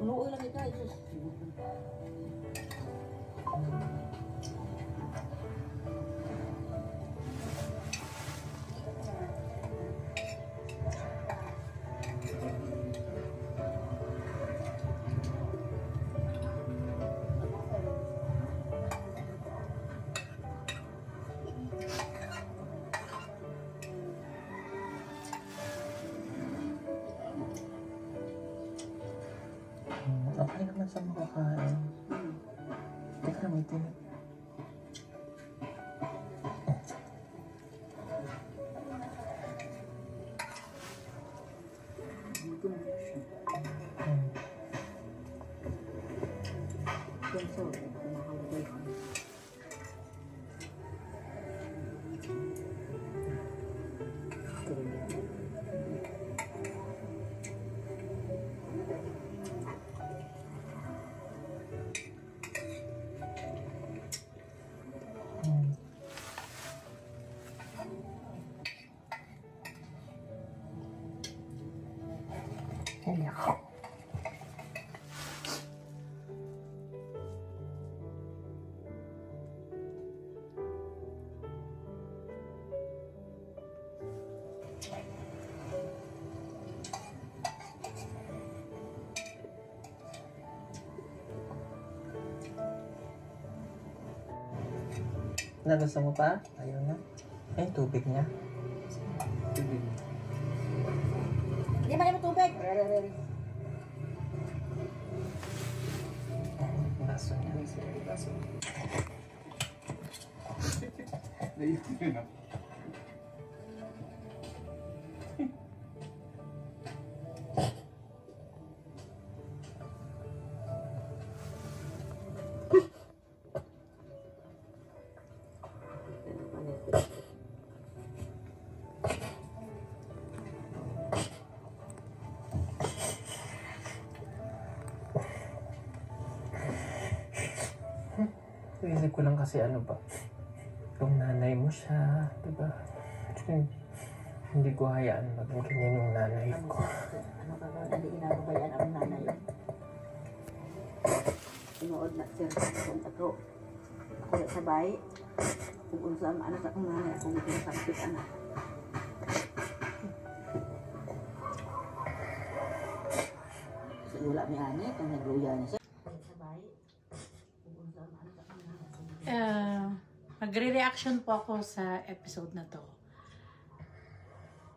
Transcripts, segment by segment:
Nuoy lang ito, Jesus. Eh. Okay naman sa mga makakain. Eh? Teka lang, wait na gusto mo pa? Ayun na. Ay, tubig niya. Tubig. Hindi man yung tubig. Baso niya. Baso. Baso. Inisip ko lang kasi ano ba, kung nanay mo siya, ba? Diba? Hindi ko hayaan maging ganyan yung nanay ano ko. Ano ka ba? Hindi inababayaan ang nanay. Inuod na sir kung ato. Ako sabay. Kung unsa ang anak akong nanay, kung pinakapit anak. Wala ni Ani, kanya luya niya uh, magre-reaction po ako sa episode na to.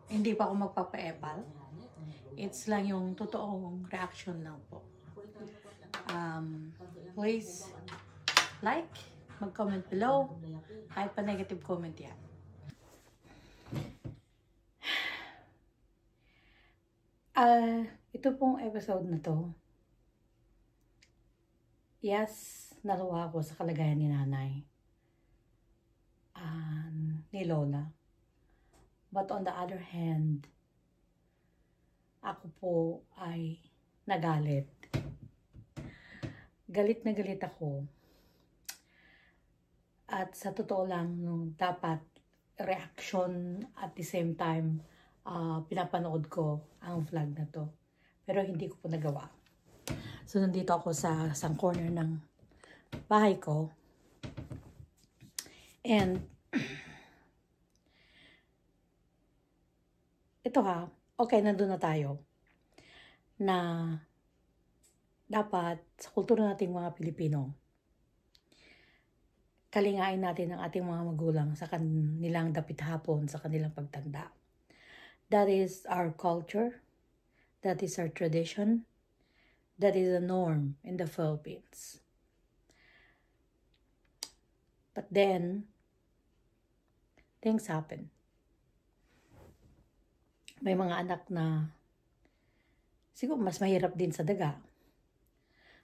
Hindi pa ako magpapa-ebal. It's lang yung totoong reaction lang po. Um, please like, mag-comment below, kahit pa negative comment yan. Uh, ah, ito pong episode na to. Yes, naluwa ako sa kalagayan ni nanay. Um, ni Lola. But on the other hand, ako po ay nagalit. Galit na galit ako. At sa totoo lang, nung dapat reaction at the same time, uh, pinapanood ko ang vlog na to. Pero hindi ko po nagawa. So, nandito ako sa isang corner ng bahay And, ito ha, okay, nandun na tayo na dapat sa kultura nating mga Pilipino, kalingain natin ang ating mga magulang sa kanilang dapit hapon, sa kanilang pagtanda. That is our culture. That is our tradition. That is a norm in the Philippines. But then, things happen. May mga anak na siguro mas mahirap din sa daga.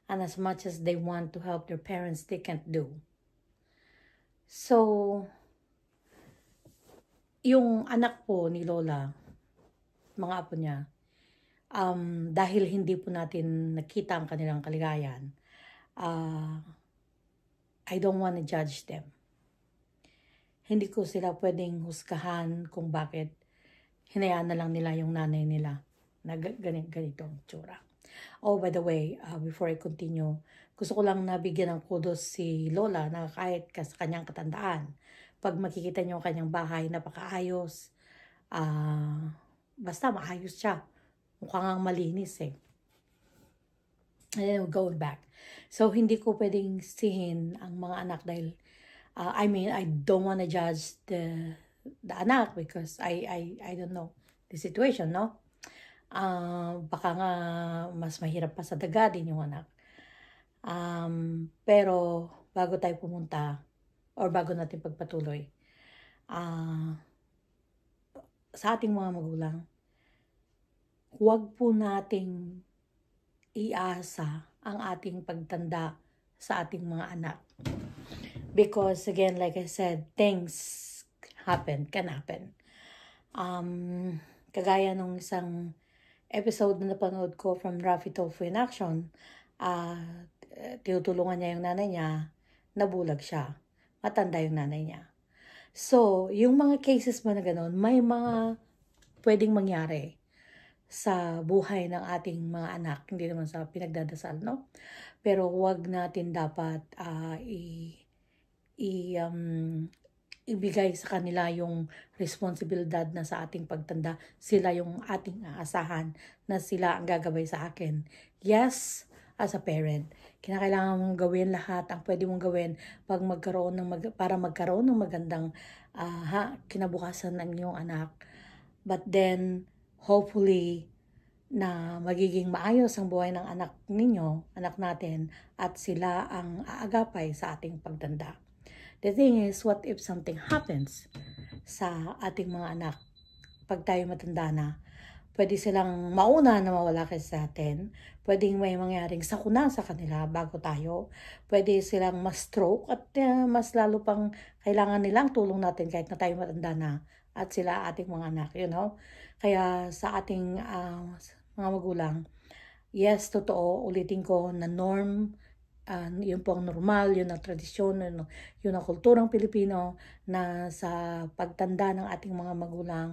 And as much as they want to help their parents, they can't do. So, yung anak po ni Lola, mga apo niya, um, dahil hindi po natin nakita ang kanilang kaligayan, ah, uh, I don't want to judge them. Hindi ko sila pwedeng huskahan kung bakit hinayaan na lang nila yung nanay nila na ganit, ganito ang tsura. Oh, by the way, uh, before I continue, gusto ko lang nabigyan ng kudos si Lola na kahit sa kanyang katandaan. Pag makikita niyo ang kanyang bahay, napakaayos. Uh, basta maayos siya. Mukhang ang malinis eh and then we'll go back. So, hindi ko pwedeng sihin ang mga anak dahil, uh, I mean, I don't wanna judge the, the anak because I, I, I don't know the situation, no? Uh, baka nga mas mahirap pa sa din yung anak. Um, pero bago tayo pumunta or bago natin pagpatuloy, uh, sa ating mga magulang, huwag po nating iasa ang ating pagtanda sa ating mga anak. Because again, like I said, things happen, can happen. Um, kagaya nung isang episode na napanood ko from Rafi Tofu in Action, uh, tinutulungan niya yung nanay niya, nabulag siya. Matanda yung nanay niya. So, yung mga cases mo na ganun, may mga pwedeng mangyari sa buhay ng ating mga anak, hindi naman sa pinagdadasal, no? Pero wag natin dapat uh, i, i um, ibigay sa kanila yung responsibilidad na sa ating pagtanda. Sila yung ating aasahan na sila ang gagabay sa akin. Yes, as a parent, kinakailangan mong gawin lahat ang pwede mong gawin pag magkaroon ng mag, para magkaroon ng magandang uh, ha, kinabukasan ng iyong anak. But then, hopefully na magiging maayos ang buhay ng anak ninyo, anak natin, at sila ang aagapay sa ating pagdanda. The thing is, what if something happens sa ating mga anak pag tayo matanda na? Pwede silang mauna na mawala kayo sa atin. Pwedeng may mangyaring sakuna sa kanila bago tayo. Pwede silang ma-stroke at uh, mas lalo pang kailangan nilang tulong natin kahit na tayo matanda na at sila ating mga anak, you know. Kaya sa ating uh, mga magulang, yes, totoo, ulitin ko na norm, uh, yun po ang normal, yun ang tradisyon, yun, yun ang kulturang Pilipino na sa pagtanda ng ating mga magulang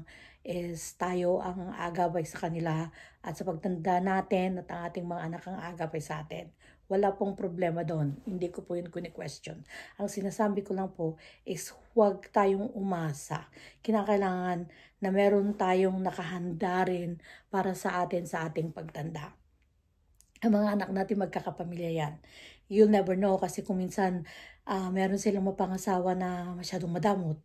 is tayo ang agabay sa kanila at sa pagtanda natin at ang ating mga anak ang agabay sa atin. Wala pong problema doon. Hindi ko po yun kune-question. Ang sinasabi ko lang po is huwag tayong umasa. Kinakailangan na meron tayong nakahanda rin para sa atin sa ating pagtanda. Ang mga anak natin magkakapamilya yan. You'll never know kasi kung minsan uh, meron silang mapangasawa na masyadong madamot.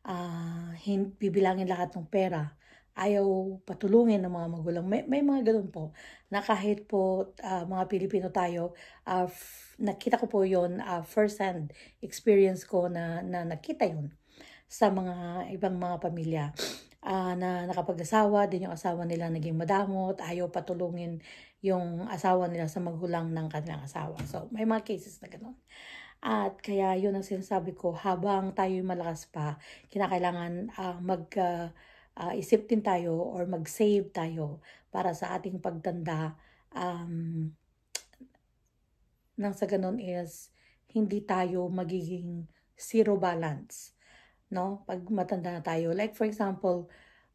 Uh, hin- bibilangin lahat ng pera ayaw patulungin ng mga magulang. May, may mga ganun po na kahit po uh, mga Pilipino tayo, uh, nakita ko po yon uh, ah, first-hand experience ko na, na nakita yon sa mga ibang mga pamilya uh, na nakapag-asawa, din yung asawa nila naging madamot, ayaw patulungin yung asawa nila sa magulang ng kanilang asawa. So, may mga cases na ganun. At kaya yun ang sinasabi ko, habang tayo malakas pa, kinakailangan uh, mag... Uh, uh, isip din tayo or mag-save tayo para sa ating pagtanda um, nang sa ganun is hindi tayo magiging zero balance no pag matanda na tayo like for example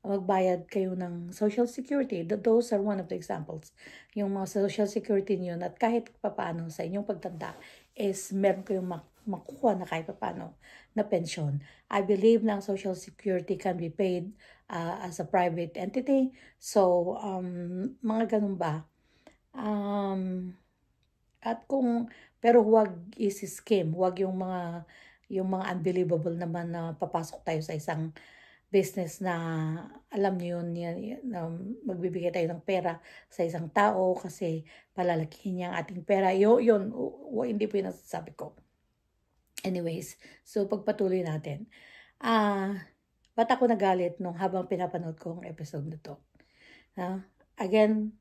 magbayad kayo ng social security those are one of the examples yung mga social security niyo at kahit papaano sa inyong pagtanda is meron kayong makukuha na kahit paano na pension. I believe na Social Security can be paid uh, as a private entity. So, um, mga ganun ba? Um, at kung, pero huwag isi scheme, Huwag yung mga, yung mga unbelievable naman na papasok tayo sa isang business na alam niyo yun, yun, magbibigay tayo ng pera sa isang tao kasi palalakihin niya ang ating pera. Yun, yun o, hindi po yun nasasabi ko. Anyways, so pagpatuloy natin. Ah, uh, ba't ako nagalit nung habang pinapanood ko ang episode na to? Uh, again,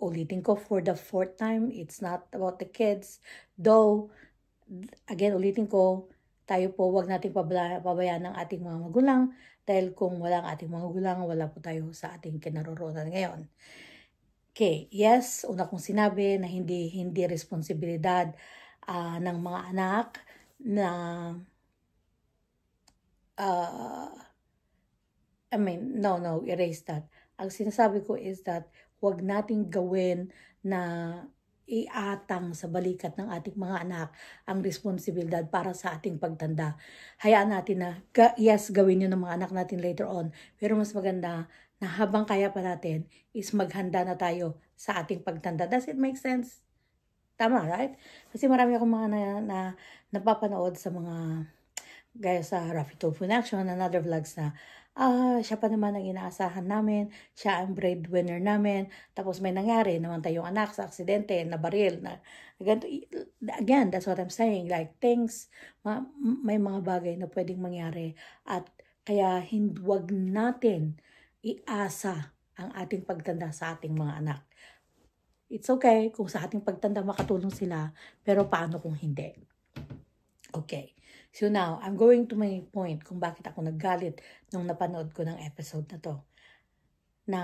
ulitin ko for the fourth time, it's not about the kids. Though, again, ulitin ko, tayo po wag nating pabayaan ng ating mga magulang dahil kung wala ang ating mga magulang, wala po tayo sa ating kinaroroonan ngayon. Okay, yes, una kong sinabi na hindi hindi responsibilidad uh, ng mga anak na uh, I mean, no, no, erase that. Ang sinasabi ko is that wag nating gawin na iatang sa balikat ng ating mga anak ang responsibilidad para sa ating pagtanda. Hayaan natin na, ga yes, gawin yun ng mga anak natin later on. Pero mas maganda na habang kaya pa natin is maghanda na tayo sa ating pagtanda. Does it make sense? Tama, right? Kasi marami akong mga na, na, napapanood sa mga gaya sa Rafi Tolfo Action and other vlogs na ah, siya pa naman ang inaasahan namin, siya ang breadwinner namin, tapos may nangyari, naman tayong anak sa aksidente, na baril, na, ganito, again, that's what I'm saying, like, things, ma, may mga bagay na pwedeng mangyari, at kaya hindwag natin iasa ang ating pagtanda sa ating mga anak. It's okay kung sa ating pagtanda makatulong sila, pero paano kung hindi? Okay. So now, I'm going to my point kung bakit ako naggalit nung napanood ko ng episode na to. Na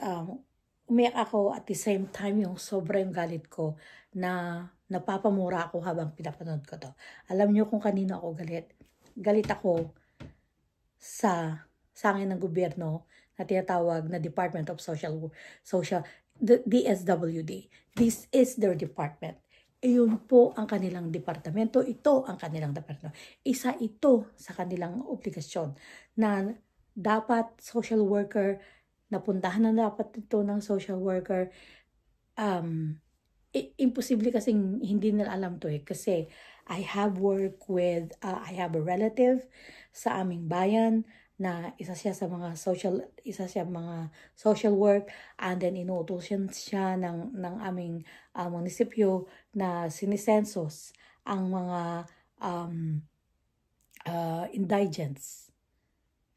um, umiyak ako at the same time yung sobra yung galit ko na napapamura ako habang pinapanood ko to. Alam niyo kung kanino ako galit. Galit ako sa sangin ng gobyerno na tinatawag na Department of Social Social DSWD. This is their department iyon po ang kanilang departamento. Ito ang kanilang departamento. Isa ito sa kanilang obligasyon na dapat social worker, napuntahan na dapat ito ng social worker. Um, imposible kasi hindi nila alam to eh. Kasi I have work with, uh, I have a relative sa aming bayan na isa siya sa mga social isa siya mga social work and then inuutosan siya ng ng aming uh, munisipyo na sinisensos ang mga um, uh, indigents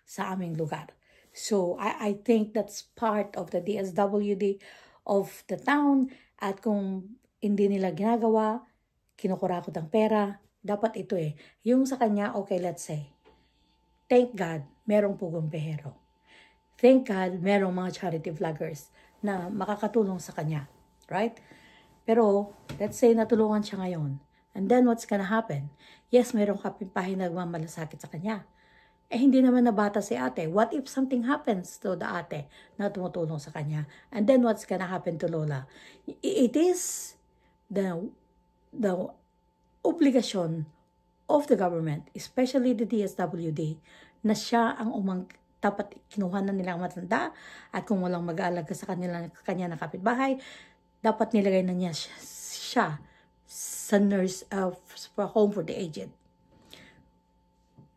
sa aming lugar. So I I think that's part of the DSWD of the town at kung hindi nila ginagawa, kinukurakot ang pera, dapat ito eh. Yung sa kanya, okay, let's say, thank God, merong pugong pehero. Thank God, merong mga charity vloggers na makakatulong sa kanya. Right? Pero, let's say natulungan siya ngayon. And then, what's gonna happen? Yes, merong kapimbahay na nagmamalasakit sa kanya. Eh, hindi naman nabata si ate. What if something happens to the ate na tumutulong sa kanya? And then, what's gonna happen to Lola? It is the, the obligation of the government, especially the DSWD, na siya ang umang dapat kinuha na nila ang matanda at kung walang mag-aalaga sa kanila, kanya na kapitbahay, dapat nilagay na niya siya, siya sa nurse uh, for home for the aged.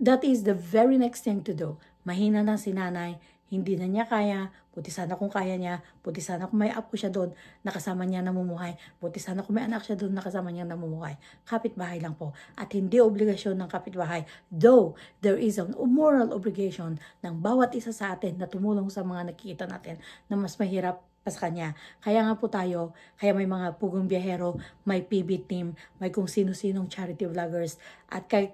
That is the very next thing to do. Mahina na si nanay, hindi na niya kaya, buti sana kung kaya niya, buti sana kung may apo siya doon, nakasama niya namumuhay, buti sana kung may anak siya doon, nakasama niya namumuhay. Kapitbahay lang po. At hindi obligasyon ng kapitbahay, though there is a moral obligation ng bawat isa sa atin na tumulong sa mga nakikita natin na mas mahirap pa sa kanya. Kaya nga po tayo, kaya may mga pugong biyahero, may PB team, may kung sino-sinong charity vloggers, at kay,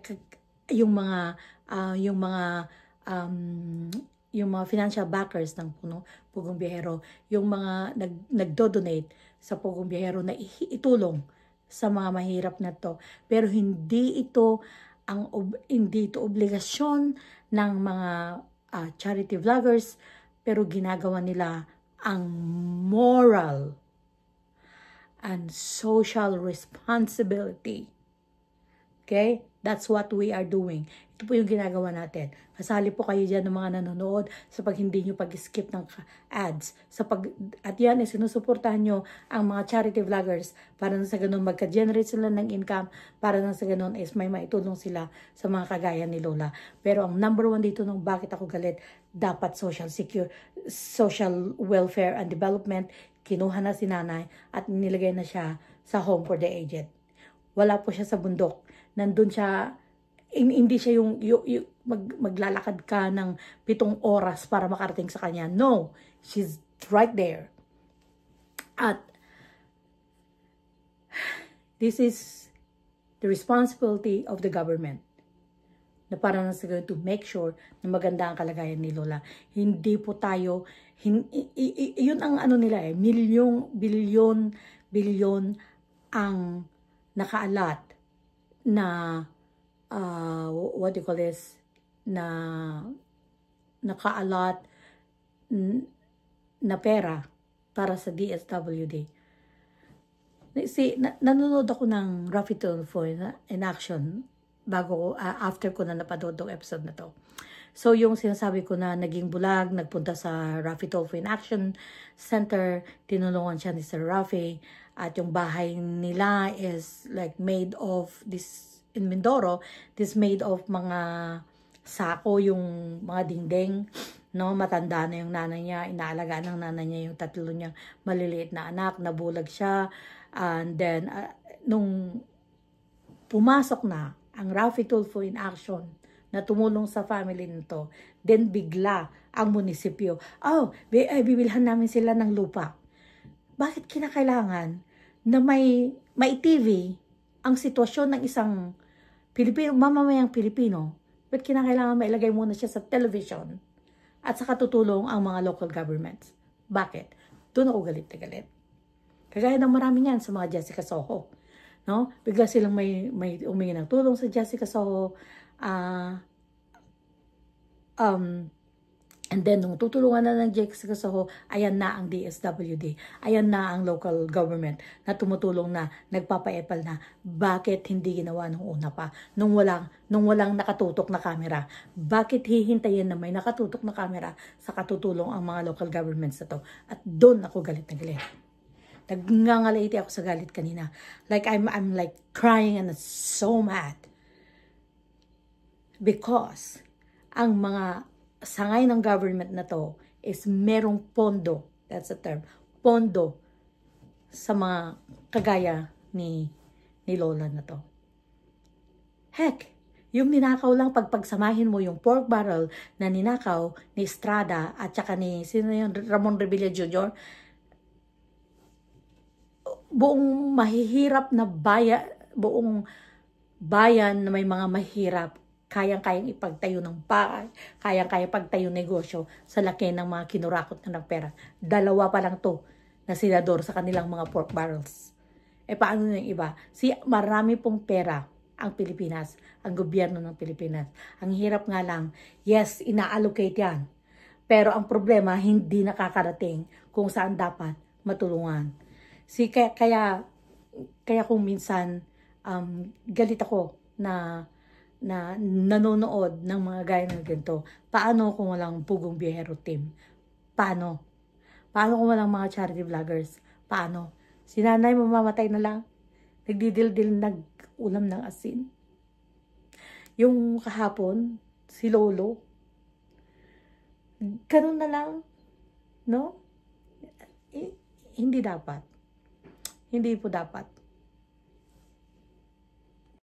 yung mga, uh, yung mga um, yung mga financial backers ng Puno, Pugong Biyahero, yung mga nag, nagdo-donate sa Pugong Biyahero na itulong sa mga mahirap na to. Pero hindi ito ang hindi ito obligasyon ng mga uh, charity vloggers pero ginagawa nila ang moral and social responsibility. Okay? That's what we are doing. Ito po yung ginagawa natin. Kasali po kayo dyan ng mga nanonood sa pag hindi nyo pag-skip ng ads. Sa pag, at yan, eh, sinusuportahan nyo ang mga charity vloggers para na sa ganun magka-generate sila ng income, para na sa ganun is may maitulong sila sa mga kagaya ni Lola. Pero ang number one dito nung bakit ako galit, dapat social secure, social welfare and development, kinuha na si nanay at nilagay na siya sa home for the aged. Wala po siya sa bundok nandun siya, hindi siya yung, yung, yung mag, maglalakad ka ng pitong oras para makarating sa kanya. No, she's right there. At this is the responsibility of the government na parang na siguro to make sure na maganda ang kalagayan ni Lola. Hindi po tayo, hin, i, i, yun ang ano nila eh, milyong, bilyon, bilyon ang nakaalat na uh, what do you call this na nakaalat na pera para sa DSWD. See, na nanonood ako ng Raffy Tulfo in, action bago, uh, after ko na napanood tong episode na to. So yung sinasabi ko na naging bulag, nagpunta sa Rafi in Action Center, tinulungan siya ni Sir Rafi at yung bahay nila is like made of this in Mindoro, this made of mga sako yung mga dingding no matanda na yung nanay niya inaalagaan ng nanay niya yung tatlo niyang maliliit na anak nabulag siya and then uh, nung pumasok na ang Rafi Tulfo in action na tumulong sa family nito. Then bigla ang munisipyo, oh, ay, eh, bibilhan namin sila ng lupa. Bakit kinakailangan na may, may TV ang sitwasyon ng isang Pilipino, mamamayang Pilipino? Bakit kinakailangan mailagay muna siya sa television at saka tutulong ang mga local governments? Bakit? Doon ako galit na galit. Kagaya ng marami niyan sa mga Jessica Soho. No? Bigla silang may, may umingi ng tulong sa Jessica Soho Uh, um, And then, nung tutulungan na ng Jex Kasoho, ayan na ang DSWD. Ayan na ang local government na tumutulong na, nagpapaepal na. Bakit hindi ginawa nung una pa? Nung walang, nung walang nakatutok na camera. Bakit hihintayin na may nakatutok na camera sa katutulong ang mga local governments na to? At doon ako galit na galit. Nagngangalaiti ako sa galit kanina. Like, I'm, I'm like crying and so mad. Because ang mga sangay ng government na to is merong pondo, that's the term, pondo sa mga kagaya ni, ni Lola na to. Heck, yung ninakaw lang pagpagsamahin mo yung pork barrel na ninakaw ni Estrada at saka ni sino yun, Ramon Revilla Jr. Buong mahihirap na bayan, buong bayan na may mga mahirap kayang-kayang ipagtayo ng bahay, kayang-kayang pagtayo negosyo sa laki ng mga kinurakot na ng pera. Dalawa pa lang to na senador sa kanilang mga pork barrels. E paano na yung iba? Si marami pong pera ang Pilipinas, ang gobyerno ng Pilipinas. Ang hirap nga lang, yes, ina-allocate yan. Pero ang problema, hindi nakakarating kung saan dapat matulungan. Si, kaya, kaya, kaya kung minsan um, galit ako na na nanonood ng mga gaya ng ganito, paano kung walang Pugong Biyahero team? Paano? Paano kung walang mga charity vloggers? Paano? Si nanay mamamatay na lang. Nagdidil-dil nag-ulam ng asin. Yung kahapon, si Lolo, ganun na lang. No? Eh, hindi dapat. Hindi po dapat.